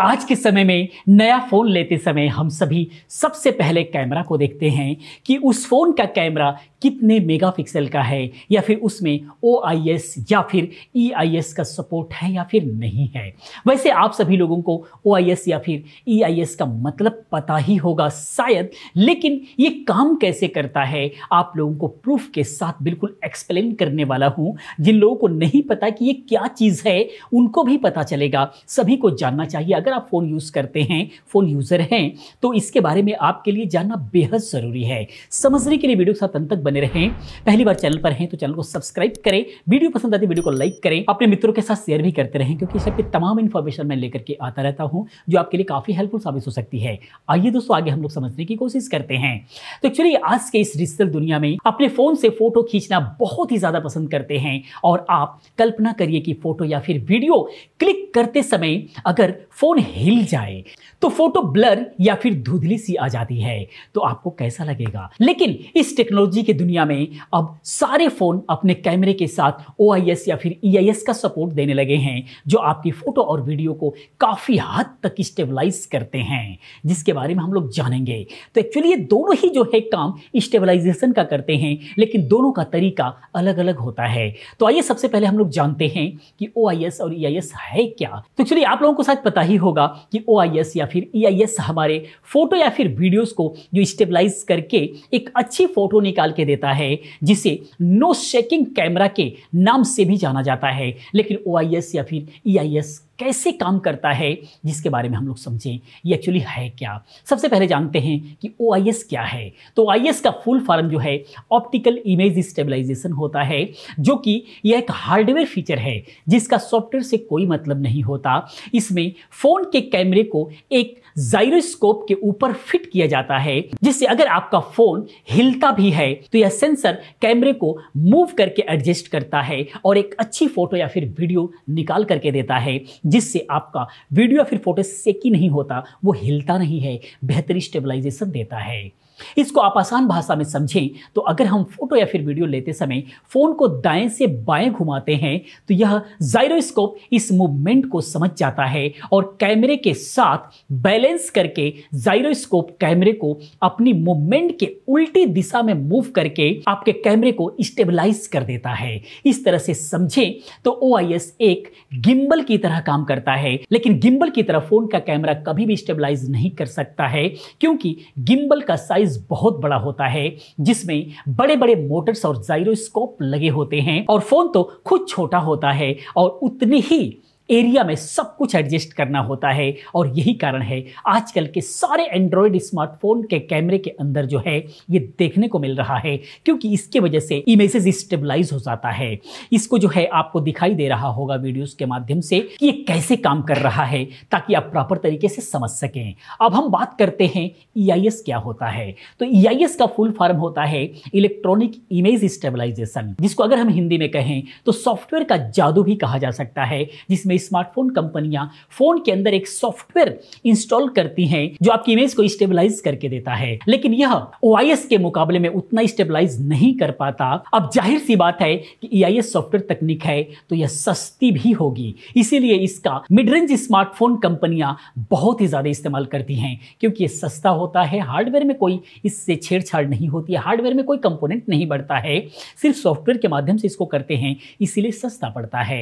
आज के समय में नया फ़ोन लेते समय हम सभी सबसे पहले कैमरा को देखते हैं कि उस फ़ोन का कैमरा कितने मेगापिक्सल का है या फिर उसमें ओ या फिर ई e का सपोर्ट है या फिर नहीं है वैसे आप सभी लोगों को ओ या फिर ई e का मतलब पता ही होगा शायद लेकिन ये काम कैसे करता है आप लोगों को प्रूफ के साथ बिल्कुल एक्सप्लेन करने वाला हूँ जिन लोगों को नहीं पता कि ये क्या चीज़ है उनको भी पता चलेगा सभी को जानना चाहिए अगर आप फ़ोन यूज़ करते हैं फ़ोन यूज़र हैं तो इसके बारे में आपके लिए जानना बेहद ज़रूरी है समझने के लिए वीडियो के साथ अंत तक बने रहें पहली बार चैनल पर हैं तो चैनल को सब्सक्राइब करें वीडियो पसंद आती वीडियो को लाइक करें अपने मित्रों के साथ शेयर भी करते रहें क्योंकि इस की तमाम इन्फॉर्मेशन मैं लेकर के आता रहता हूँ जो आपके लिए काफ़ी हेल्पफुल साबित हो सकती है आइए दोस्तों आगे हम लोग समझने की कोशिश करते हैं तो एक्चुअली आज के इस डिजिटल दुनिया में अपने फ़ोन से फ़ोटो खींचना बहुत ही ज़्यादा पसंद करते हैं और आप कल्पना करिए कि फ़ोटो या फिर वीडियो क्लिक करते समय अगर फ़ोन हिल जाए तो फोटो ब्लर या फिर धुंधली सी आ जाती है तो आपको कैसा लगेगा लेकिन इस टेक्नोलॉजी की दुनिया में अब सारे फोन अपने कैमरे के साथ ओ या फिर ई e का सपोर्ट देने लगे हैं जो आपकी फोटो और वीडियो को काफ़ी हद तक स्टेबलाइज करते हैं जिसके बारे में हम लोग जानेंगे तो एक्चुअली ये दोनों ही जो है काम स्टेबलाइजेशन का करते हैं लेकिन दोनों का तरीका अलग अलग होता है तो आइए सबसे पहले हम लोग जानते हैं कि ओ और ई e है क्या तो एक्चुअली आप लोगों को शायद पता ही होगा कि ओ या फिर ई e हमारे फोटो या फिर वीडियोस को जो स्टेबलाइज करके एक अच्छी फोटो निकाल के देता है जिसे नो शेकिंग कैमरा के नाम से भी जाना जाता है लेकिन ओ या फिर ई e कैसे काम करता है जिसके बारे में हम लोग समझें ये एक्चुअली है क्या सबसे पहले जानते हैं कि ओ क्या है तो ओ का फुल फॉर्म जो है ऑप्टिकल इमेज स्टेबलाइजेशन होता है जो कि यह एक हार्डवेयर फीचर है जिसका सॉफ्टवेयर से कोई मतलब नहीं होता इसमें फ़ोन के कैमरे को एक जायरोस्कोप के ऊपर फिट किया जाता है जिससे अगर आपका फ़ोन हिलता भी है तो यह सेंसर कैमरे को मूव करके एडजस्ट करता है और एक अच्छी फ़ोटो या फिर वीडियो निकाल करके देता है जिससे आपका वीडियो या फिर फोटो सेकी नहीं होता वो हिलता नहीं है बेहतरीन स्टेबलाइजेशन देता है इसको आप आसान भाषा में समझें तो अगर हम फोटो या फिर वीडियो लेते समय फोन को दाएं से बाएं घुमाते हैं तो यह जायरोस्कोप इस मूवमेंट को समझ जाता है और कैमरे के साथ बैलेंस करके जायरोस्कोप कैमरे को अपनी मूवमेंट के उल्टी दिशा में मूव करके आपके कैमरे को स्टेबलाइज कर देता है इस तरह से समझें तो ओ एक गिम्बल की तरह काम काम करता है लेकिन गिम्बल की तरह फोन का कैमरा कभी भी स्टेबलाइज नहीं कर सकता है क्योंकि गिम्बल का साइज बहुत बड़ा होता है जिसमें बड़े बड़े मोटर्स और जायरोस्कोप लगे होते हैं और फोन तो खुद छोटा होता है और उतनी ही एरिया में सब कुछ एडजस्ट करना होता है और यही कारण है आजकल के सारे एंड्रॉयड स्मार्टफोन के कैमरे के अंदर जो है ये देखने को मिल रहा है क्योंकि इसके वजह से इमेजेस स्टेबलाइज हो जाता है इसको जो है आपको दिखाई दे रहा होगा वीडियोस के माध्यम से कि ये कैसे काम कर रहा है ताकि आप प्रॉपर तरीके से समझ सकें अब हम बात करते हैं ई e क्या होता है तो ई e का फुल फॉर्म होता है इलेक्ट्रॉनिक इमेज स्टेबलाइजेशन जिसको अगर हम हिंदी में कहें तो सॉफ्टवेयर का जादू भी कहा जा सकता है जिसमें बड़ी स्मार्टफोन कंपनियां फोन के अंदर एक सॉफ्टवेयर इंस्टॉल करती हैं जो आपकी इमेज को स्टेबलाइज करके देता है लेकिन यह ओ के मुकाबले में उतना स्टेबलाइज नहीं कर पाता अब जाहिर सी बात है कि ई e सॉफ्टवेयर तकनीक है तो यह सस्ती भी होगी इसीलिए इसका मिड रेंज स्मार्टफोन कंपनियां बहुत ही ज्यादा इस्तेमाल करती हैं क्योंकि यह सस्ता होता है हार्डवेयर में कोई इससे छेड़छाड़ नहीं होती है हार्डवेयर में कोई कंपोनेंट नहीं बढ़ता है सिर्फ सॉफ्टवेयर के माध्यम से इसको करते हैं इसीलिए सस्ता पड़ता है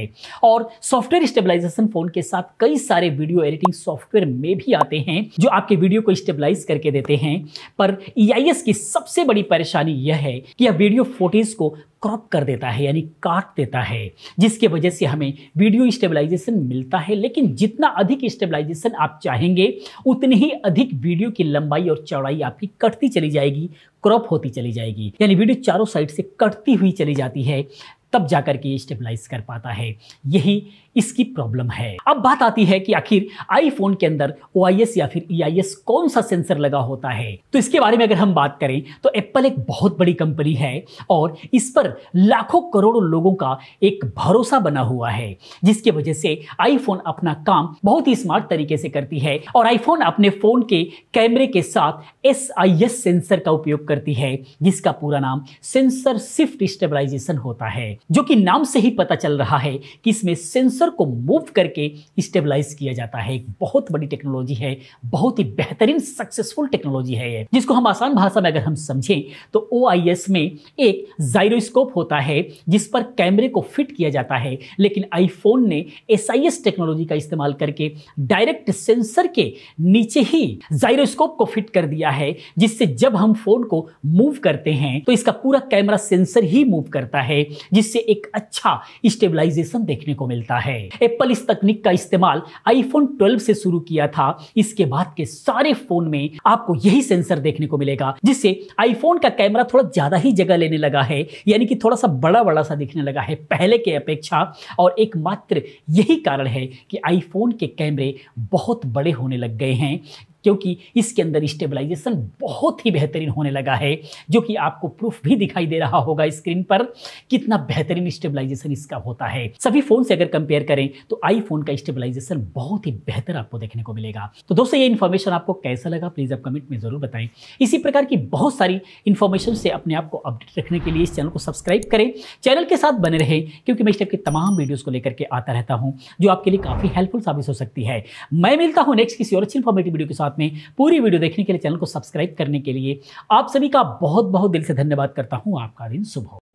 और सॉफ्टवेयर स्टेबलाइजेशन फोन के साथ कई सारे वीडियो एडिटिंग सॉफ्टवेयर में भी आते हैं जो आपके वीडियो को स्टेबलाइज करके देते हैं पर ई e की सबसे बड़ी परेशानी यह है कि यह वीडियो फोटेज को क्रॉप कर देता है यानी काट देता है जिसके वजह से हमें वीडियो स्टेबलाइजेशन मिलता है लेकिन जितना अधिक स्टेबलाइजेशन आप चाहेंगे उतनी ही अधिक वीडियो की लंबाई और चौड़ाई आपकी कटती चली जाएगी क्रॉप होती चली जाएगी यानी वीडियो चारों साइड से कटती हुई चली जाती है तब जाकर के स्टेबलाइज कर पाता है यही इसकी प्रॉब्लम है अब बात आती है कि आखिर आईफोन के अंदर ओ या फिर ई e कौन सा सेंसर लगा होता है तो इसके बारे में अगर हम बात करें तो एप्पल एक बहुत बड़ी कंपनी है और इस पर लाखों करोड़ों लोगों का एक भरोसा बना हुआ है जिसकी वजह से आईफोन अपना काम बहुत ही स्मार्ट तरीके से करती है और आईफोन अपने फोन के कैमरे के साथ एस सेंसर का उपयोग करती है जिसका पूरा नाम सेंसर शिफ्ट स्टेबलाइजेशन होता है जो कि नाम से ही पता चल रहा है कि इसमें सेंसर प्रेशर को मूव करके स्टेबलाइज किया जाता है एक बहुत बड़ी टेक्नोलॉजी है बहुत ही बेहतरीन सक्सेसफुल टेक्नोलॉजी है ये जिसको हम आसान भाषा में अगर हम समझें तो ओ में एक जायरोस्कोप होता है जिस पर कैमरे को फिट किया जाता है लेकिन आईफोन ने एस टेक्नोलॉजी का इस्तेमाल करके डायरेक्ट सेंसर के नीचे ही जायरोस्कोप को फिट कर दिया है जिससे जब हम फोन को मूव करते हैं तो इसका पूरा कैमरा सेंसर ही मूव करता है जिससे एक अच्छा स्टेबलाइजेशन देखने को मिलता है में एप्पल इस तकनीक का इस्तेमाल आईफोन 12 से शुरू किया था इसके बाद के सारे फोन में आपको यही सेंसर देखने को मिलेगा जिससे आईफोन का कैमरा थोड़ा ज्यादा ही जगह लेने लगा है यानी कि थोड़ा सा बड़ा बड़ा सा दिखने लगा है पहले के अपेक्षा और एकमात्र यही कारण है कि आईफोन के कैमरे बहुत बड़े होने लग गए हैं क्योंकि इसके अंदर स्टेबलाइजेशन बहुत ही बेहतरीन होने लगा है जो कि आपको प्रूफ भी दिखाई दे रहा होगा स्क्रीन पर कितना बेहतरीन स्टेबलाइजेशन इसका होता है सभी फोन से अगर कंपेयर करें तो आईफोन का स्टेबलाइजेशन बहुत ही बेहतर आपको देखने को मिलेगा तो दोस्तों ये इन्फॉर्मेशन आपको कैसा लगा प्लीज़ आप कमेंट में ज़रूर बताएं इसी प्रकार की बहुत सारी इन्फॉर्मेशन से अपने आप को अपडेट रखने के लिए इस चैनल को सब्सक्राइब करें चैनल के साथ बने रहें क्योंकि मैं इस टाइप के तमाम वीडियोस को लेकर के आता रहता हूं जो आपके लिए काफ़ी हेल्पफुल साबित हो सकती है मैं मिलता हूं नेक्स्ट किसी और अच्छी इन्फॉर्मेटिव वीडियो के साथ में पूरी वीडियो देखने के लिए चैनल को सब्सक्राइब करने के लिए आप सभी का बहुत बहुत दिल से धन्यवाद करता हूँ आपका दिन शुभ हो